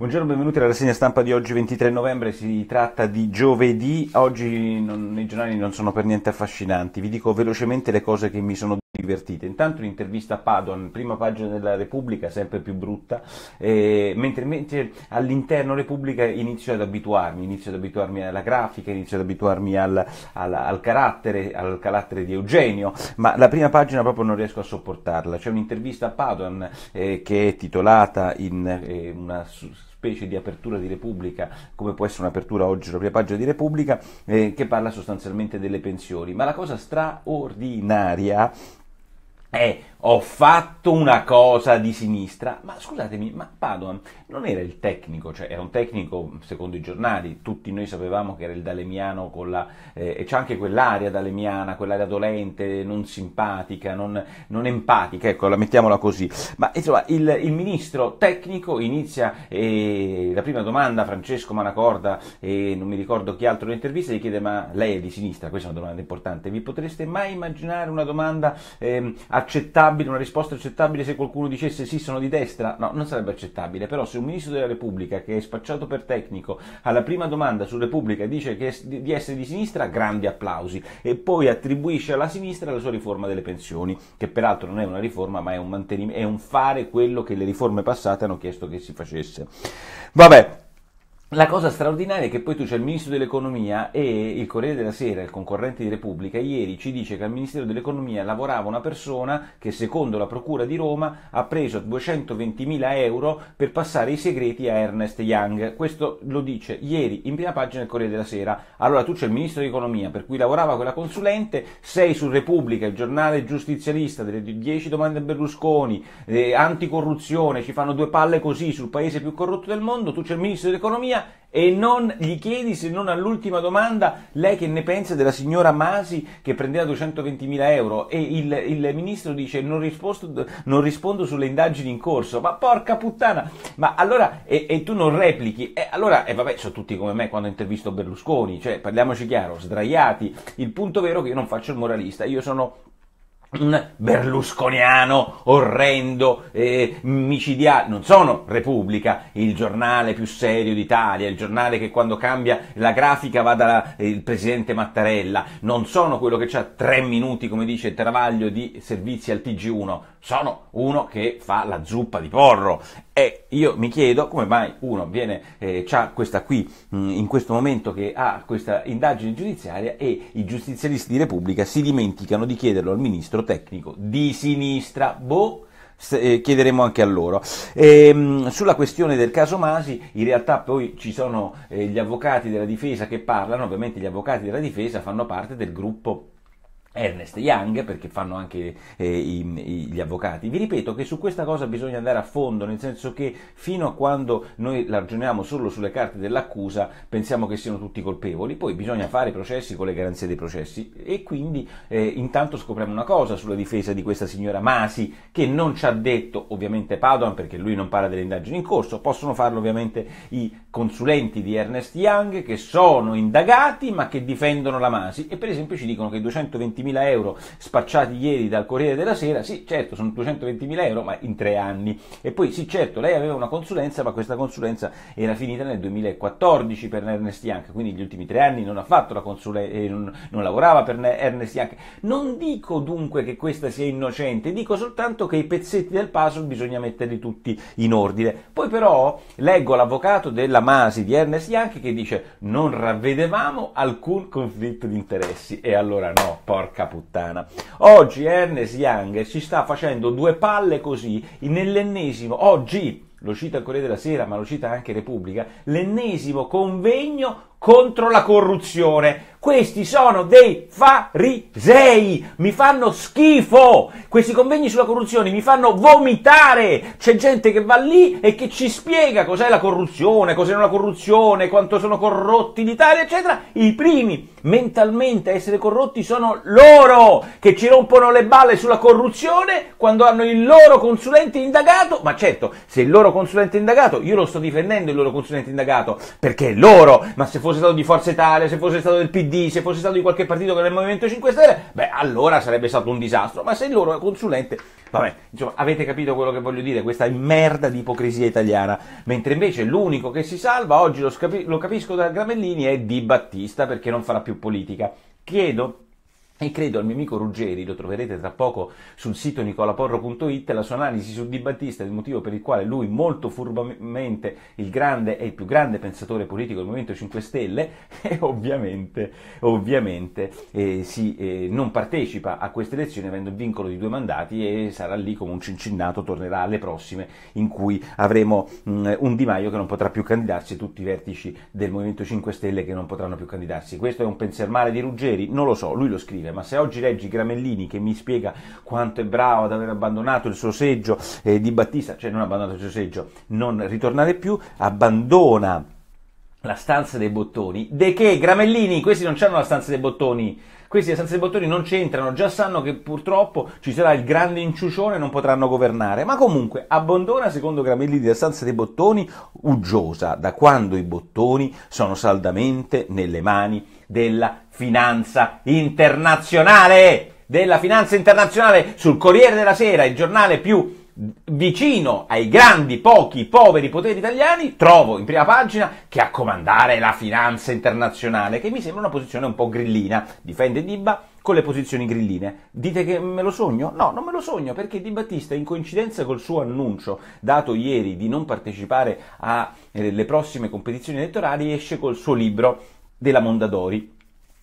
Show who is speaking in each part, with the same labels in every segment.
Speaker 1: Buongiorno, benvenuti alla rassegna stampa di oggi 23 novembre, si tratta di giovedì, oggi non, i giornali non sono per niente affascinanti, vi dico velocemente le cose che mi sono divertite. Intanto un'intervista a Padoan, prima pagina della Repubblica, sempre più brutta, eh, mentre, mentre all'interno Repubblica inizio ad abituarmi, inizio ad abituarmi alla grafica, inizio ad abituarmi al, al, al, carattere, al carattere, di Eugenio, ma la prima pagina proprio non riesco a sopportarla. C'è un'intervista a Padoan eh, che è titolata in eh, una specie di apertura di Repubblica, come può essere un'apertura oggi la prima pagina di Repubblica, eh, che parla sostanzialmente delle pensioni. Ma la cosa straordinaria Ê, ho fatto una cosa di sinistra, ma scusatemi, ma Padoan non era il tecnico, cioè era un tecnico secondo i giornali, tutti noi sapevamo che era il Dalemiano con la... Eh, e c'è anche quell'aria dalemiana, quell'aria dolente, non simpatica, non, non empatica, ecco, la mettiamola così. Ma insomma, il, il ministro tecnico inizia eh, la prima domanda, Francesco Manacorda, e non mi ricordo chi altro l'intervista, intervista, gli chiede ma lei è di sinistra, questa è una domanda importante, vi potreste mai immaginare una domanda ehm, accettabile? accettabile, una risposta accettabile se qualcuno dicesse sì, sono di destra, no, non sarebbe accettabile, però se un ministro della Repubblica che è spacciato per tecnico alla prima domanda su Repubblica dice che di essere di sinistra, grandi applausi e poi attribuisce alla sinistra la sua riforma delle pensioni, che peraltro non è una riforma ma è un, è un fare quello che le riforme passate hanno chiesto che si facesse. Vabbè, la cosa straordinaria è che poi tu c'è il Ministro dell'Economia e il Corriere della Sera, il concorrente di Repubblica, ieri ci dice che al Ministero dell'Economia lavorava una persona che secondo la Procura di Roma ha preso 220.000 euro per passare i segreti a Ernest Young. Questo lo dice ieri in prima pagina del Corriere della Sera. Allora tu c'è il Ministro dell'Economia per cui lavorava quella consulente, sei su Repubblica, il giornale giustizialista delle 10 domande a Berlusconi, eh, anticorruzione, ci fanno due palle così sul paese più corrotto del mondo, tu c'è il Ministro dell'Economia e non gli chiedi se non all'ultima domanda lei che ne pensa della signora Masi che prendeva 220.000 euro e il, il ministro dice non, risposto, non, rispondo sulle indagini in corso ma porca puttana ma allora e, e tu non replichi e allora e vabbè sono tutti come me quando intervisto Berlusconi cioè parliamoci chiaro sdraiati il punto vero è che io non faccio il moralista io sono un berlusconiano orrendo, eh, micidiale, non sono Repubblica, il giornale più serio d'Italia, il giornale che quando cambia la grafica va dal eh, presidente Mattarella, non sono quello che ha tre minuti, come dice Travaglio, di servizi al TG1, sono uno che fa la zuppa di porro. E io mi chiedo come mai uno viene, eh, ha questa qui, mh, mm, in questo momento che ha questa indagine giudiziaria e i giustizialisti di Repubblica si dimenticano di chiederlo al ministro centro tecnico di sinistra, boh, eh, chiederemo anche a loro. E, ehm, sulla questione del caso Masi, in realtà poi ci sono eh, gli avvocati della difesa che parlano, ovviamente gli avvocati della difesa fanno parte del gruppo Ernest Young, perché fanno anche eh, i, i, gli avvocati. Vi ripeto che su questa cosa bisogna andare a fondo, nel senso che fino a quando noi ragioniamo solo sulle carte dell'accusa pensiamo che siano tutti colpevoli, poi bisogna fare i processi con le garanzie dei processi e quindi eh, intanto scopriamo una cosa sulla difesa di questa signora Masi che non ci ha detto ovviamente Padoan perché lui non parla delle indagini in corso, possono farlo ovviamente i consulenti di Ernest Young che sono indagati ma che difendono la Masi e per esempio ci dicono che i 220.000 euro spacciati ieri dal Corriere della Sera, sì certo sono 220.000 euro ma in tre anni e poi sì certo lei aveva una consulenza ma questa consulenza era finita nel 2014 per Ernest Young quindi gli ultimi tre anni non ha fatto la consulenza, eh, non, non lavorava per Ernest Young. Non dico dunque che questa sia innocente, dico soltanto che i pezzetti del puzzle bisogna metterli tutti in ordine. Poi però leggo l'avvocato della Masi di Ernest Young che dice non ravvedevamo alcun conflitto di interessi e allora no, porca puttana. Oggi Ernest Young ci sta facendo due palle così nell'ennesimo, oggi lo cita il Corriere della Sera, ma lo cita anche Repubblica, l'ennesimo convegno contro la corruzione. Questi sono dei farisei, mi fanno schifo. Questi convegni sulla corruzione mi fanno vomitare. C'è gente che va lì e che ci spiega cos'è la corruzione, cos'è non la corruzione, quanto sono corrotti l'Italia, eccetera. I primi mentalmente a essere corrotti sono loro che ci rompono le balle sulla corruzione quando hanno il loro consulente indagato. Ma certo, se il loro consulente indagato, io lo sto difendendo il loro consulente indagato perché è loro, ma se fosse stato di Forza Italia, se fosse stato del PD PD, se fosse stato di qualche partito che era il Movimento 5 Stelle, beh, allora sarebbe stato un disastro. Ma se il loro consulente. Vabbè, insomma, avete capito quello che voglio dire, questa merda di ipocrisia italiana. Mentre invece l'unico che si salva, oggi lo, scapi- lo capisco da Gramellini, è Di Battista perché non farà più politica. Chiedo e credo al mio amico Ruggeri, lo troverete tra poco sul sito nicolaporro.it, la sua analisi su Di Battista, il motivo per il quale lui molto furbamente il grande e il più grande pensatore politico del Movimento 5 Stelle e ovviamente, ovviamente eh, si, eh, non partecipa a queste elezioni avendo il vincolo di due mandati e sarà lì come un cincinnato, tornerà alle prossime in cui avremo mh, mm, un Di Maio che non potrà più candidarsi e tutti i vertici del Movimento 5 Stelle che non potranno più candidarsi. Questo è un pensier male di Ruggeri? Non lo so, lui lo scrive difficile, ma se oggi leggi Gramellini che mi spiega quanto è bravo ad aver abbandonato il suo seggio eh, di Battista, cioè non abbandonato il suo seggio, non ritornare più, abbandona la stanza dei bottoni, de che Gramellini, questi non hanno la stanza dei bottoni, questi la stanza dei bottoni non c'entrano, già sanno che purtroppo ci sarà il grande inciucione e non potranno governare, ma comunque abbandona secondo Gramellini la stanza dei bottoni uggiosa da quando i bottoni sono saldamente nelle mani della finanza internazionale, della finanza internazionale sul Corriere della Sera, il giornale più vicino ai grandi, pochi, poveri poteri italiani, trovo in prima pagina che a comandare la finanza internazionale, che mi sembra una posizione un po' grillina, difende Dibba con le posizioni grilline. Dite che me lo sogno? No, non me lo sogno perché Di Battista, in coincidenza col suo annuncio dato ieri di non partecipare alle prossime competizioni elettorali, esce col suo libro della Mondadori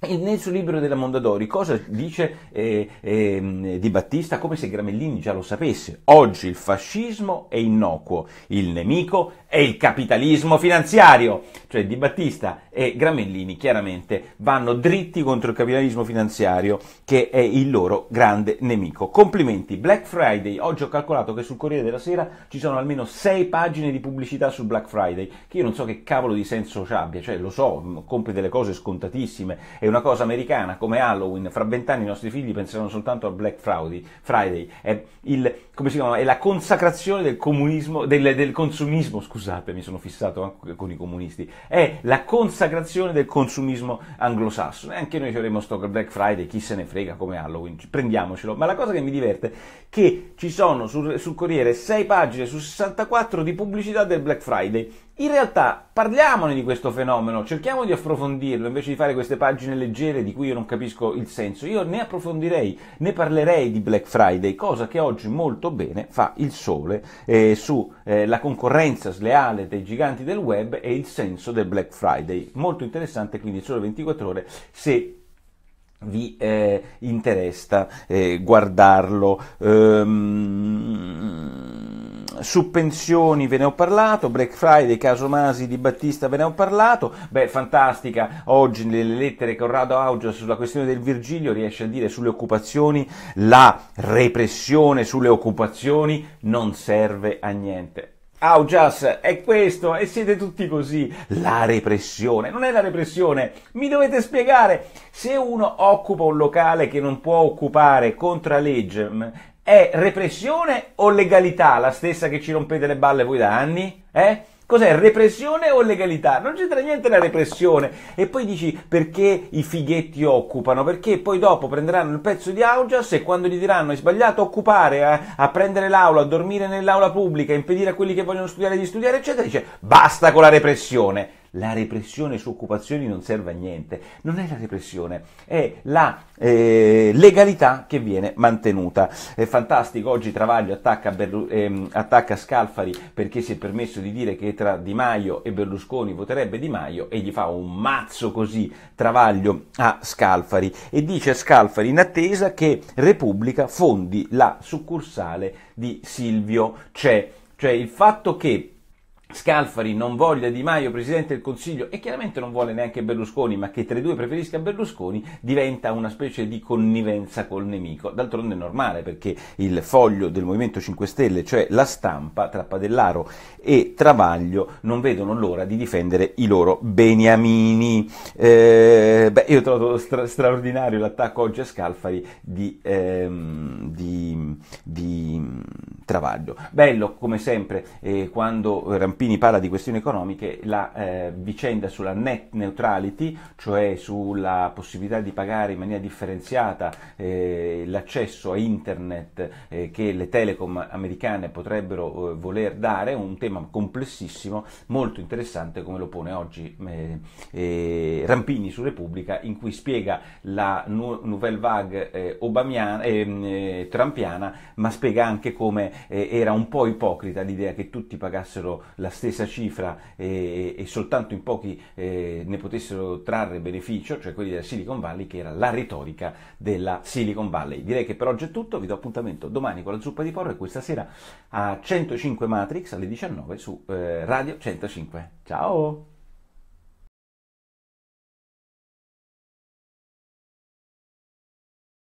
Speaker 1: nel suo libro della Mondadori cosa dice eh, eh, Di Battista come se Gramellini già lo sapesse? Oggi il fascismo è innocuo, il nemico è il capitalismo finanziario. Cioè Di Battista e Gramellini chiaramente vanno dritti contro il capitalismo finanziario che è il loro grande nemico. Complimenti, Black Friday. Oggi ho calcolato che sul Corriere della Sera ci sono almeno 6 pagine di pubblicità su Black Friday, che io non so che cavolo di senso ci abbia, cioè lo so, compri delle cose scontatissime una cosa americana come Halloween, fra vent'anni i nostri figli penseranno soltanto al Black Friday, è, il, chiama, è la consacrazione del, del, del consumismo, scusate mi sono fissato eh, con i comunisti, è la consacrazione del consumismo anglosassone, anche noi ci avremo sto Black Friday, chi se ne frega come Halloween, prendiamocelo, ma la cosa che mi diverte è che ci sono sul, sul Corriere 6 pagine su 64 di pubblicità del Black Friday, in realtà parliamone di questo fenomeno, cerchiamo di approfondirlo invece di fare queste pagine leggere di cui io non capisco il senso. Io ne approfondirei, ne parlerei di Black Friday, cosa che oggi molto bene fa il sole eh, sulla eh, concorrenza sleale dei giganti del web e il senso del Black Friday. Molto interessante, quindi il sole 24 ore se vi eh, interessa eh, guardarlo. Ehm su pensioni ve ne ho parlato, Black Friday, caso Masi di Battista ve ne ho parlato, beh fantastica, oggi nelle lettere Corrado Augias sulla questione del Virgilio riesce a dire sulle occupazioni la repressione sulle occupazioni non serve a niente. Augias è questo e siete tutti così. La repressione, non è la repressione, mi dovete spiegare. Se uno occupa un locale che non può occupare contra legge, è repressione o legalità la stessa che ci rompete le balle voi da anni? Eh? Cos'è repressione o legalità? Non c'entra niente la repressione. E poi dici perché i fighetti occupano? Perché poi dopo prenderanno il pezzo di Augias e quando gli diranno hai sbagliato a occupare, a, eh, a prendere l'aula, a dormire nell'aula pubblica, a impedire a quelli che vogliono studiare di studiare, eccetera, dice basta con la repressione la repressione su occupazioni non serve a niente, non è la repressione, è la eh, legalità che viene mantenuta. È fantastico, oggi Travaglio attacca, Berlu- ehm, attacca, Scalfari perché si è permesso di dire che tra Di Maio e Berlusconi voterebbe Di Maio e gli fa un mazzo così Travaglio a Scalfari e dice a Scalfari in attesa che Repubblica fondi la succursale di Silvio C'è, cioè il fatto che Scalfari non voglia Di Maio presidente del Consiglio e chiaramente non vuole neanche Berlusconi, ma che tra i due preferisca Berlusconi diventa una specie di connivenza col nemico. D'altronde è normale perché il foglio del Movimento 5 Stelle, cioè la stampa tra Padellaro e Travaglio, non vedono l'ora di difendere i loro beniamini. Eh, beh, io trovo stra- straordinario l'attacco oggi a Scalfari di, ehm, di, di Travaglio. Bello come sempre eh, quando Rampini parla di questioni economiche la eh, vicenda sulla net neutrality, cioè sulla possibilità di pagare in maniera differenziata eh, l'accesso a internet eh, che le telecom americane potrebbero eh, voler dare, un tema complessissimo, molto interessante come lo pone oggi eh, Rampini su Repubblica in cui spiega la nu- nouvelle vague obamiana, ehm, trampiana, ma spiega anche come eh, era un po' ipocrita l'idea che tutti pagassero la stessa cifra e, e soltanto in pochi eh, ne potessero trarre beneficio, cioè quelli della Silicon Valley, che era la retorica della Silicon Valley. Direi che per oggi è tutto, vi do appuntamento domani con la zuppa di porro e questa sera a 105 Matrix alle 19 su eh, Radio 105. Ciao!